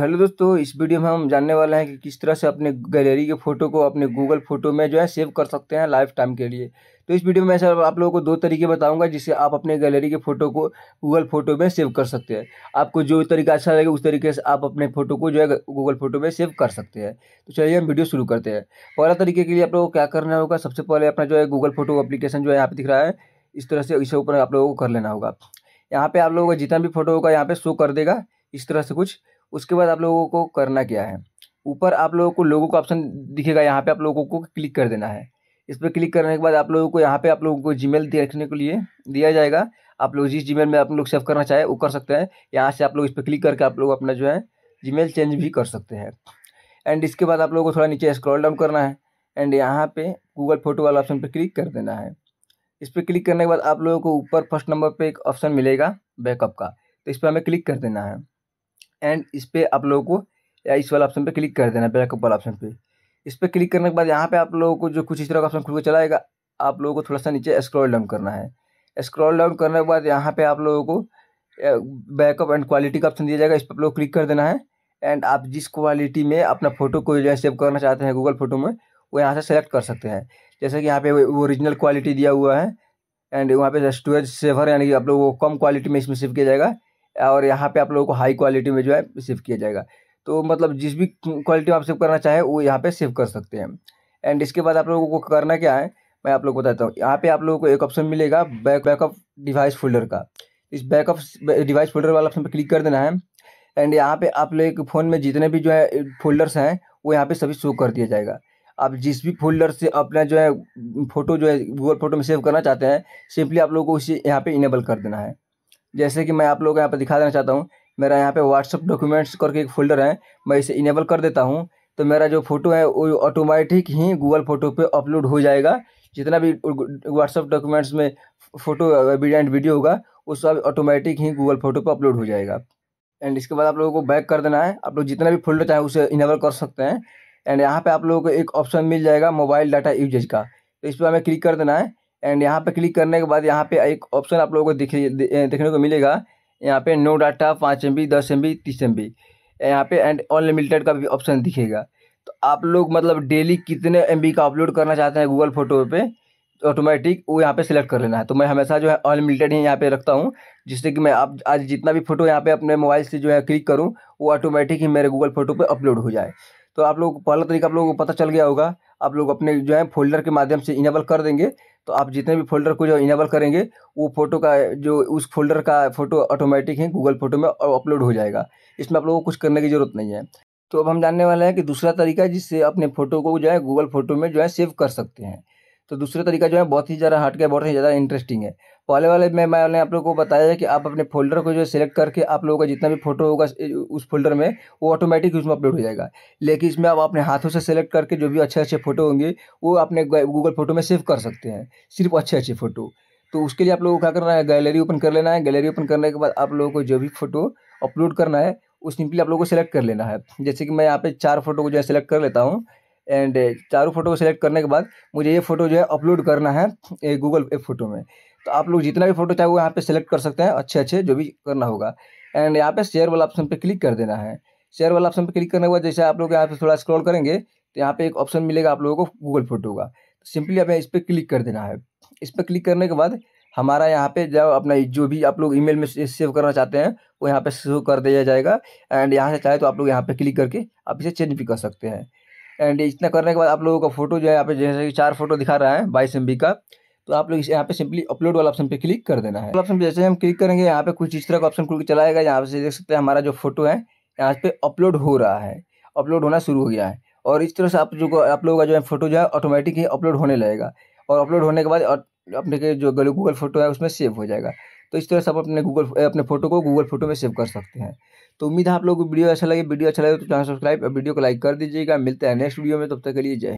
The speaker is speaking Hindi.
हेलो दोस्तों इस वीडियो में हम जानने वाले हैं कि किस तरह से अपने गैलरी के फ़ोटो को अपने गूगल फ़ोटो में जो है सेव कर सकते हैं लाइफ टाइम के लिए तो इस वीडियो में मैं सर आप लोगों को दो तरीके बताऊंगा जिससे आप अपने गैलरी के फ़ोटो को गूगल फ़ोटो में सेव कर सकते हैं आपको जो तरीका अच्छा लगेगा उस तरीके से आप अपने फ़ोटो को जो है गूगल फ़ोटो में सेव कर सकते हैं तो चलिए हम वीडियो शुरू करते हैं पहला तरीके के लिए आप लोगों को क्या करना होगा सबसे पहले अपना जो है गूगल फ़ोटो अप्लीकेशन जो है यहाँ पर दिख रहा है इस तरह से इसे ऊपर आप लोगों को कर लेना होगा यहाँ पर आप लोगों का जितना भी फोटो होगा यहाँ पर शो कर देगा इस तरह से कुछ उसके बाद आप लोगों को करना क्या है ऊपर आप लोगों को लोगों का ऑप्शन दिखेगा यहाँ पे आप लोगों को क्लिक कर देना है इस पर क्लिक करने के बाद आप लोगों को यहाँ पे आप लोगों को जीमेल रखने के लिए दिया जाएगा आप लोग जिस जीमेल में आप लोग सेव करना चाहें वो कर सकते हैं यहाँ से आप लोग इस पर क्लिक करके आप लोग अपना जो है जीमेल चेंज भी कर सकते हैं एंड इसके बाद आप लोगों को थोड़ा नीचे स्क्रॉल डाउन करना है एंड यहाँ पर गूगल फोटो वाला ऑप्शन पर क्लिक कर देना है इस पर क्लिक करने के बाद आप लोगों को ऊपर फर्स्ट नंबर पर एक ऑप्शन मिलेगा बैकअप का तो इस पर हमें क्लिक कर देना है एंड इस पर आप लोगों को या इस वाला ऑप्शन पे क्लिक कर देना बैकअप वाला ऑप्शन पे इस पर क्लिक करने के बाद यहाँ पे आप लोगों को जो कुछ इस तरह का ऑप्शन खुल के चलाएगा आप लोगों को थोड़ा सा नीचे स्क्रॉल डाउन करना है स्क्रॉल डाउन करने के बाद यहाँ पे आप लोगों को बैकअप एंड क्वालिटी का ऑप्शन दिया जाएगा इस पर आप लोग क्लिक कर देना है एंड आप जिस क्वालिटी में अपना फोटो को जो है सेव करना चाहते हैं गूगल फोटो में वो यहाँ से सेलेक्ट कर सकते हैं जैसे कि यहाँ पे ओरिजिनल क्वालिटी दिया हुआ है एंड वहाँ पे स्टोरेज सेवर यानी कि आप लोग वो कम क्वालिटी में इसमें सेव किया जाएगा और यहाँ पे आप लोगों को हाई क्वालिटी में जो है सेव किया जाएगा तो मतलब जिस भी क्वालिटी में आप सेव करना चाहें वो यहाँ पे सेव कर सकते हैं एंड इसके बाद आप लोगों को करना क्या है मैं आप लोग को बताता हूँ यहाँ पे आप लोगों को एक ऑप्शन मिलेगा बैक बैकअप डिवाइस फोल्डर का इस बैकअप डिवाइस फोल्डर वाला ऑप्शन पर क्लिक कर देना है एंड यहाँ पर आप लोग एक फ़ोन में जितने भी जो है फोल्डर्स हैं वो यहाँ पर सभी शो कर दिया जाएगा आप जिस भी फोल्डर से अपना जो है फोटो जो है गूगल फोटो में सेव करना चाहते हैं सिंपली आप लोगों को उसे यहाँ पर इनेबल कर देना है जैसे कि मैं आप लोगों को यहाँ पर दिखा देना चाहता हूँ मेरा यहाँ पे व्हाट्सअप डॉक्यूमेंट्स करके एक फोल्डर है मैं इसे इनेबल कर देता हूँ तो मेरा जो फोटो है वो ऑटोमेटिक ही गूगल फोटो पे अपलोड हो जाएगा जितना भी व्हाट्सअप डॉक्यूमेंट्स में फोटो एंड वीडियो होगा वो सब ऑटोमेटिक ही गूगल फोटो पर अपलोड हो जाएगा एंड इसके बाद आप लोगों को बैक कर देना है आप लोग जितना भी फोल्डर चाहें उसे इनेबल कर सकते हैं एंड यहाँ पर आप लोगों को एक ऑप्शन मिल जाएगा मोबाइल डाटा यूजेज का तो इस पर हमें क्लिक कर देना है एंड यहाँ पर क्लिक करने के बाद यहाँ पे एक ऑप्शन आप लोगों को दिखे देखने को मिलेगा यहाँ पे नो डाटा पाँच एम बी दस एम बी तीस एम बी यहाँ पे एंड अनलिमिटेड का भी ऑप्शन दिखेगा तो आप लोग मतलब डेली कितने एम बी का अपलोड करना चाहते हैं गूगल फोटो पे ऑटोमेटिक वो यहाँ पे सिलेक्ट कर लेना है तो मैं हमेशा जो है अनलिमिटेड ही यहाँ पे रखता हूँ जिससे कि मैं आप आज जितना भी फोटो यहाँ पे अपने मोबाइल से जो है क्लिक करूँ वो ऑटोमेटिक ही मेरे गूगल फोटो पे अपलोड हो जाए तो आप लोग पहला तरीका आप लोगों को पता चल गया होगा आप लोग अपने जो है फोल्डर के माध्यम से इनेबल कर देंगे तो आप जितने भी फोल्डर को जो इनेबल करेंगे वो फोटो का जो उस फोल्डर का फोटो ऑटोमेटिक है गूगल फोटो में अपलोड हो जाएगा इसमें आप लोगों को कुछ करने की ज़रूरत नहीं है तो अब हम जानने वाले हैं कि दूसरा तरीका जिससे अपने फोटो को जो है गूगल फोटो में जो है सेव कर सकते हैं तो दूसरा तरीका जो है बहुत ही ज़्यादा हट गया बहुत ही ज़्यादा इंटरेस्टिंग है पहले वाले में मैंने आप लोगों को बताया है कि आप अपने फोल्डर को जो है सिलेक्ट करके आप लोगों का जितना भी फोटो होगा उस फोल्डर में वो ऑटोमेटिक उसमें अपलोड हो जाएगा लेकिन इसमें आप अपने हाथों से सेलेक्ट करके जो भी अच्छे अच्छे फोटो होंगे वो अपने गूगल फोटो में सेव कर सकते हैं सिर्फ अच्छे अच्छे फोटो तो उसके लिए आप लोगों को क्या करना है गैलरी ओपन कर लेना है गैलरी ओपन करने के बाद आप लोगों को जो भी फोटो अपलोड करना है वो सिंपली आप लोगों को सिलेक्ट कर लेना है जैसे कि मैं यहाँ पे चार फोटो को जो है सेलेक्ट कर लेता हूँ एंड uh, चारों फोटो को सिलेक्ट करने के बाद मुझे ये फोटो जो है अपलोड करना है गूगल पे फोटो में तो आप लोग जितना भी फोटो चाहे वो यहाँ पे सेलेक्ट कर सकते हैं अच्छे अच्छे जो भी करना होगा एंड यहाँ पे शेयर वाला ऑप्शन पे क्लिक कर देना है शेयर वाला ऑप्शन पे क्लिक करने के बाद जैसे आप लोग यहाँ पे थोड़ा स्क्रॉल करेंगे तो यहाँ पे एक ऑप्शन मिलेगा आप लोगों को गूगल फोटो का सिंपली हमें इस पर क्लिक कर देना है इस पर क्लिक करने के बाद हमारा यहाँ पे जब अपना जो भी आप लोग ईमेल में सेव करना चाहते हैं वो यहाँ पे सेव कर दिया जाएगा एंड यहाँ से चाहे तो आप लोग यहाँ पे क्लिक करके आप इसे चेंज भी कर सकते हैं एंड इतना करने के बाद आप लोगों का फोटो जो है यहाँ पे जैसे कि चार फोटो दिखा रहा है बाईस एम का तो आप लोग यहाँ पे सिंपली अपलोड वाला ऑप्शन पे क्लिक कर देना है ऑप्शन जैसे हम क्लिक करेंगे यहाँ पे कुछ इस तरह का ऑप्शन खुल के चलाएगा यहाँ से देख सकते हैं हमारा जो फोटो है यहाँ पे अपलोड हो रहा है अपलोड होना शुरू हो गया है और इस तरह से आप जो आप लोगों का जो है फोटो जो है ऑटोमेटिक ही अपलोड होने लगेगा और अपलोड होने के बाद अपने के जो गूगल फोटो है उसमें सेव हो जाएगा तो इस तरह से आप अपने गूगल अपने फोटो को गूगल फोटो में सेव कर सकते हैं तो उम्मीद है आप लोग को वीडियो अच्छा लगे वीडियो अच्छा लगे तो चैनल सब्सक्राइब वीडियो को लाइक कर दीजिएगा मिलते हैं नेक्स्ट वीडियो में तब तक के लिए जय